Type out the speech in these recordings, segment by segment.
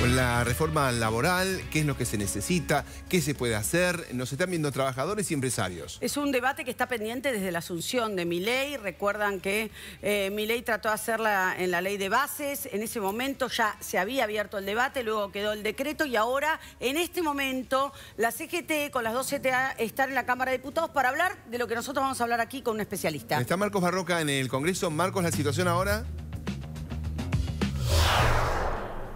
Con la reforma laboral, qué es lo que se necesita, qué se puede hacer, nos están viendo trabajadores y empresarios. Es un debate que está pendiente desde la asunción de ley. Recuerdan que eh, mi ley trató de hacerla en la ley de bases, en ese momento ya se había abierto el debate, luego quedó el decreto y ahora, en este momento, la CGT con las dos CTA están en la Cámara de Diputados para hablar de lo que nosotros vamos a hablar aquí con un especialista. Está Marcos Barroca en el Congreso. Marcos, la situación ahora...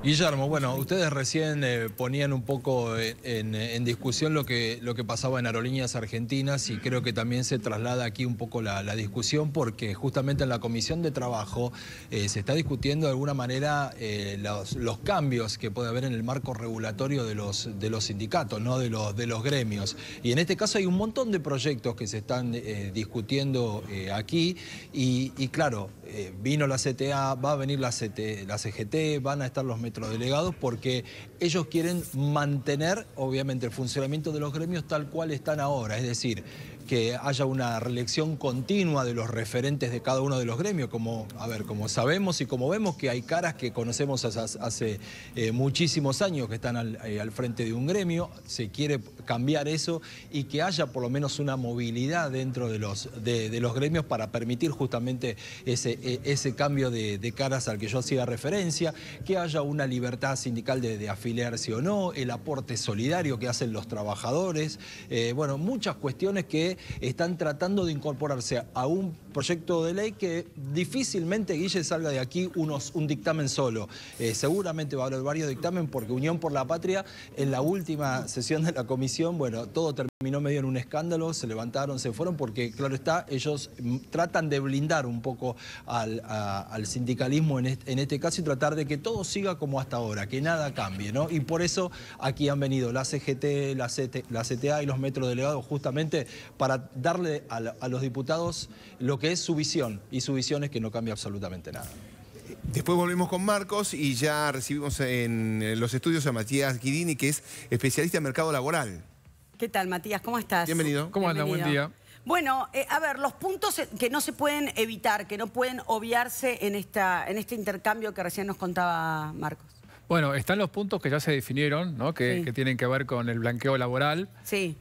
Guillermo, bueno, ustedes recién eh, ponían un poco eh, eh, en, discusión lo que, lo que pasaba en Aerolíneas Argentinas y creo que también se traslada aquí un poco la, discusión porque justamente en la Comisión de Trabajo se está discutiendo de alguna manera los, cambios que puede haber en el marco regulatorio de los, de los sindicatos, ¿no? de, los, de los gremios. Y en este caso hay un montón de proyectos que se están discutiendo aquí y claro, eh, vino la CTA, va a venir la, la CGT, van a estar los metrodelegados, porque ellos quieren mantener, obviamente, el funcionamiento de los gremios tal cual están ahora. Es decir, que haya una reelección continua de los referentes de cada uno de los gremios, como, a ver, como sabemos y como vemos que hay caras que conocemos hace, eh, muchísimos años que están eh, al, frente de un gremio, se quiere cambiar eso y que haya por lo menos una movilidad dentro de los, de, los gremios para permitir justamente ese, e, ese cambio de, caras al que yo hacía referencia, que haya una libertad sindical de, de afiliarse o no, el aporte solidario que hacen los trabajadores, eh, bueno, muchas cuestiones que están tratando de incorporarse a un proyecto de ley que difícilmente Guille salga de aquí unos, un dictamen solo. Eh, seguramente va a haber varios dictamen porque Unión por la Patria en la última sesión de la comisión, bueno, todo terminó medio en un escándalo, se levantaron, se fueron porque, claro está, ellos tratan de blindar un poco al, sindicalismo en este, en este caso y tratar de que todo siga como hasta ahora, que nada cambie, ¿no? Y por eso aquí han venido la CGT, la, la CTA y los delegados justamente para darle a, los diputados lo que es su visión, y su visión es que no cambia absolutamente nada. Después volvemos con Marcos y ya recibimos en los estudios a Matías Guidini, que es especialista en mercado laboral. ¿Qué tal, Matías? ¿Cómo estás? Bienvenido. ¿Cómo anda? Buen día. Bueno, eh, a ver, los puntos que no se pueden evitar, que no pueden obviarse en, esta, en este intercambio que recién nos contaba Marcos. Bueno, están los puntos que ya se definieron, ¿no? que, tienen que ver con el blanqueo laboral,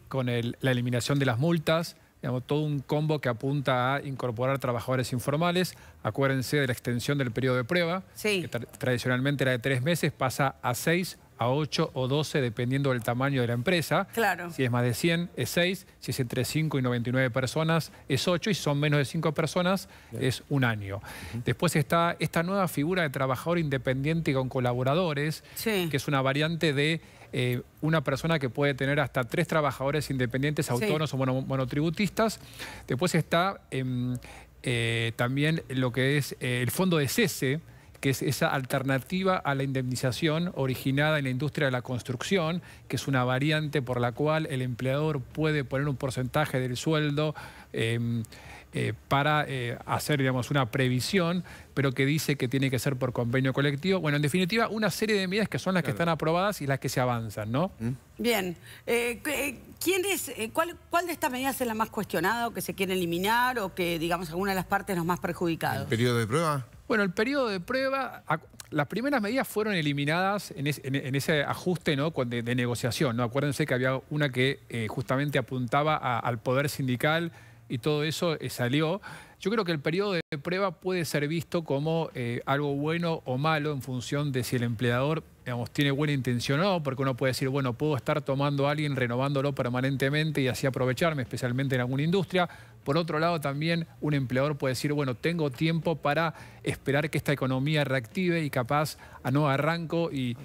con la eliminación de las multas, digamos, todo un combo que apunta a incorporar trabajadores informales. Acuérdense de la extensión del periodo de prueba, que tradicionalmente era de tres meses, pasa a seis a 8 o 12, dependiendo del tamaño de la empresa. Claro. Si es más de 100, es 6. Si es entre 5 y 99 personas, es 8. Y si son menos de 5 personas, es un año. Después está esta nueva figura de trabajador independiente con colaboradores, que es una variante de eh, una persona que puede tener hasta tres trabajadores independientes, autónomos o monotributistas. Después está em, eh, también lo que es eh, el fondo de cese, que es esa alternativa a la indemnización originada en la industria de la construcción, que es una variante por la cual el empleador puede poner un porcentaje del sueldo em, eh, para eh, hacer, digamos, una previsión, pero que dice que tiene que ser por convenio colectivo. Bueno, en definitiva, una serie de medidas que son las que están aprobadas y las que se avanzan, ¿no? ¿Mm? Bien. Eh, ¿quién es, cuál, de estas medidas es la más cuestionada o que se quiere eliminar o que, digamos, alguna de las partes los más perjudicados? periodo de prueba? Bueno, el periodo de prueba, las primeras medidas fueron eliminadas en, ese ajuste ¿no? de, negociación. ¿no? Acuérdense que había una que eh, justamente apuntaba al poder sindical y todo eso eh, salió. Yo creo que el periodo de prueba puede ser visto como eh, algo bueno o malo en función de si el empleador tiene buena intención o no, porque uno puede decir, bueno, puedo estar tomando a alguien, renovándolo permanentemente y así aprovecharme, especialmente en alguna industria. Por otro lado, también un empleador puede decir, bueno, tengo tiempo para esperar que esta economía reactive y capaz a ah, no arranco y,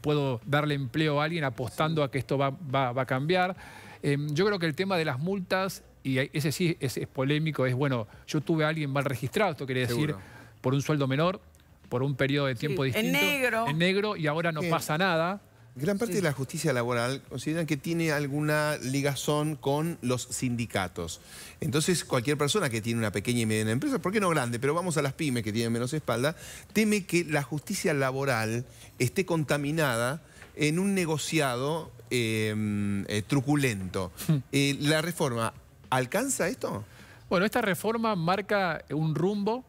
puedo darle empleo a alguien apostando a que esto va, a cambiar. Eh, yo creo que el tema de las multas, y ese sí es, polémico, es, bueno, yo tuve a alguien mal registrado, esto quiere decir, por un sueldo menor, por un periodo de tiempo distinto. En negro. En negro y ahora no pasa nada. Gran parte de la justicia laboral consideran que tiene alguna ligazón con los sindicatos. Entonces, cualquier persona que tiene una pequeña y mediana empresa, ¿por qué no grande? Pero vamos a las pymes que tienen menos espalda, teme que la justicia laboral esté contaminada en un negociado em, eh, truculento. Eh, ¿La reforma alcanza esto? Bueno, esta reforma marca un rumbo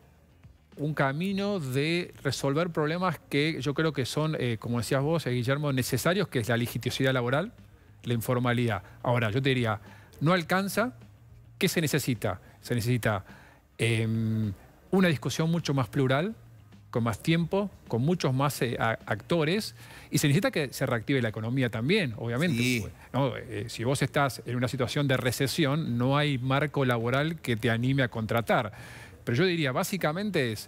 un camino de resolver problemas que yo creo que son, eh, como decías vos, eh, Guillermo, necesarios, que es la legitimidad laboral, la informalidad. Ahora, yo te diría, no alcanza, ¿qué se necesita? Se necesita em, una discusión mucho más plural, con más tiempo, con muchos más eh, actores, y se necesita que se reactive la economía también, obviamente. Pues, si vos estás en una situación de recesión, no hay marco laboral que te anime a contratar. Pero yo diría, básicamente es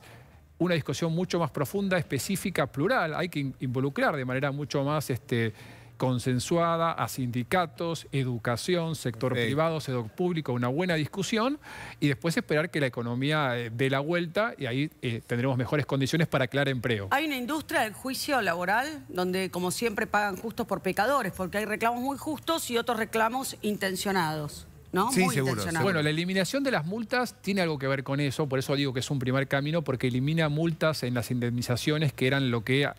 una discusión mucho más profunda, específica, plural. Hay que involucrar de manera mucho más este, consensuada a sindicatos, educación, sector privado, sector público, una buena discusión y después esperar que la economía eh, dé la vuelta y ahí eh, tendremos mejores condiciones para crear empleo. Hay una industria del juicio laboral donde, como siempre, pagan justos por pecadores, porque hay reclamos muy justos y otros reclamos intencionados. Sí, seguro, Bueno, la eliminación de las multas tiene algo que ver con eso, por eso digo que es un primer camino, porque elimina multas en las indemnizaciones que eran lo que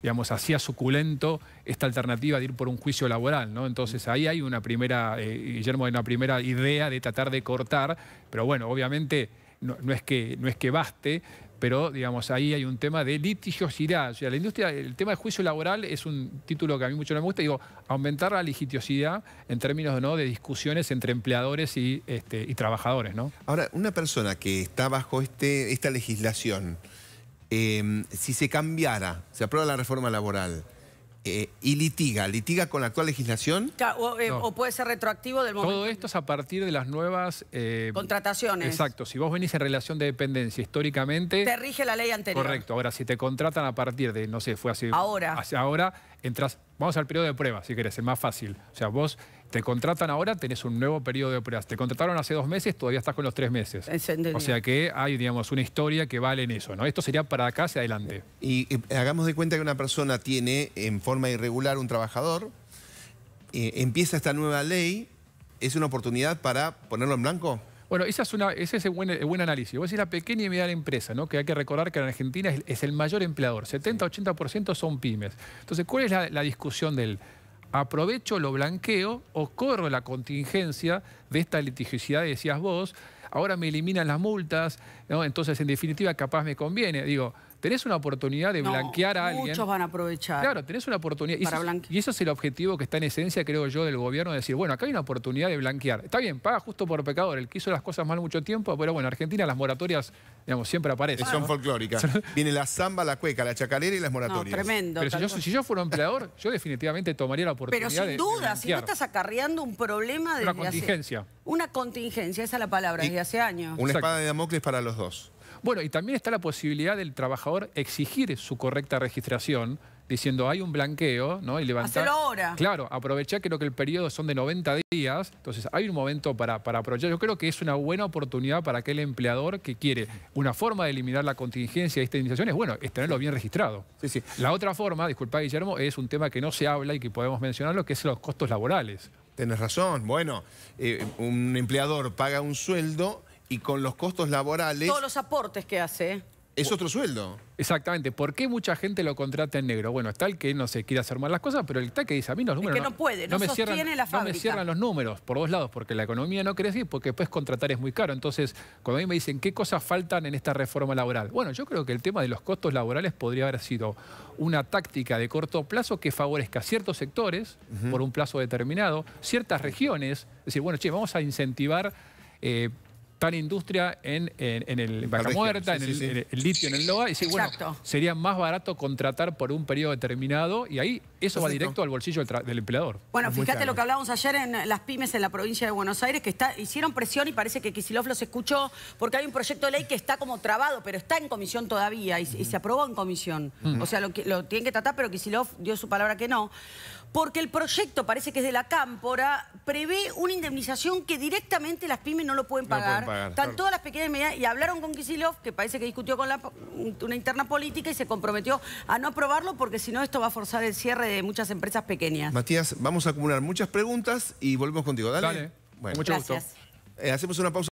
digamos, hacía suculento esta alternativa de ir por un juicio laboral, ¿no? Entonces ahí hay una primera, eh, Guillermo, hay una primera idea de tratar de cortar, pero bueno, obviamente no, es que, no es que baste, pero digamos, ahí hay un tema de litigiosidad. O sea, la industria, el tema de juicio laboral es un título que a mí mucho no me gusta. Digo, aumentar la litigiosidad en términos de discusiones entre empleadores y, este, trabajadores, Ahora, una persona que está bajo este, esta legislación, eh, si se cambiara, se aprueba la reforma laboral, eh, y litiga, litiga con la actual legislación. Eh, o, puede ser retroactivo del momento. Todo esto es a partir de las nuevas... Eh, Contrataciones. Exacto, si vos venís en relación de dependencia históricamente... Te rige la ley anterior. Correcto, ahora si te contratan a partir de, no sé, fue así... Ahora. ahora, entras, vamos al periodo de prueba, si querés, es más fácil. O sea, vos te contratan ahora, tenés un nuevo periodo de operación. Te contrataron hace dos meses, todavía estás con los tres meses. O sea que hay, digamos, una historia que vale en eso, ¿no? Esto sería para acá hacia adelante. Y, eh, hagamos de cuenta que una persona tiene en forma irregular un trabajador, eh, empieza esta nueva ley, ¿es una oportunidad para ponerlo en blanco? Bueno, esa es una, ese es el buen, análisis. Vos decís la pequeña y mediana empresa, ¿no? que hay que recordar que en Argentina es, el mayor empleador. 70-80% son pymes. Entonces, ¿cuál es la discusión del, aprovecho, lo blanqueo o corro la contingencia de esta litigiosidad, decías vos, ahora me eliminan las multas, entonces en definitiva capaz me conviene. Digo, tenés una oportunidad de blanquear a alguien. Muchos van a aprovechar. Claro, tenés una oportunidad. y, eso, es el objetivo que está en esencia, creo yo, del gobierno, de decir, bueno, acá hay una oportunidad de blanquear. Está bien, paga justo por pecador, el que hizo las cosas mal mucho tiempo, pero bueno, en Argentina las moratorias, digamos, siempre aparecen. Son folclóricas. Viene la samba, la cueca, la chacalera y las moratorias. tremendo. Pero si yo, fuera empleador, yo definitivamente tomaría la oportunidad Pero sin duda, si no estás acarreando un problema de... Una contingencia. una contingencia, esa es la palabra, desde hace años. Una espada de Damocles para los dos. Bueno, y también está la posibilidad del trabajador exigir su correcta registración, diciendo hay un blanqueo, ¿no? Y levantar. ahora. Claro, aprovechar creo que el periodo son de 90 días, entonces hay un momento para, para aprovechar. Yo creo que es una buena oportunidad para aquel empleador que quiere. Una forma de eliminar la contingencia de esta indemnización es, bueno, es tenerlo bien registrado. Sí, sí. La otra forma, disculpa Guillermo, es un tema que no se habla y que podemos mencionarlo, que es los costos laborales. Tienes razón. Bueno, eh, un empleador paga un sueldo y con los costos laborales... Todos los aportes que hace. ¿eh? Es otro sueldo. Exactamente. ¿Por qué mucha gente lo contrata en negro? Bueno, está el que no se quiere hacer mal las cosas, pero el tal que dice a mí los números. que no, puede, no, me cierran, la fábrica. No me cierran los números, por dos lados, porque la economía no crece y porque después contratar es muy caro. Entonces, cuando a mí me dicen qué cosas faltan en esta reforma laboral, bueno, yo creo que el tema de los costos laborales podría haber sido una táctica de corto plazo que favorezca ciertos sectores por un plazo determinado, ciertas regiones. Es decir, bueno, che, vamos a incentivar. Eh, tan industria en, en, en el Muerta, en, el, litio, en el LOA, y bueno, sería más barato contratar por un periodo determinado y ahí eso va directo al bolsillo del, empleador. Bueno, fíjate lo que hablábamos ayer en las pymes en la provincia de Buenos Aires, que está, hicieron presión y parece que Kisilov los escuchó porque hay un proyecto de ley que está como trabado, pero está en comisión todavía y, se aprobó en comisión. O sea, lo, lo tienen que tratar, pero Kisilov dio su palabra que no porque el proyecto, parece que es de la Cámpora, prevé una indemnización que directamente las pymes no lo pueden pagar. Están todas las pequeñas y y hablaron con Kisilov, que parece que discutió con la, una interna política y se comprometió a no aprobarlo, porque si no esto va a forzar el cierre de muchas empresas pequeñas. Matías, vamos a acumular muchas preguntas y volvemos contigo. Dale. Dale. Gracias. Eh, hacemos una pausa.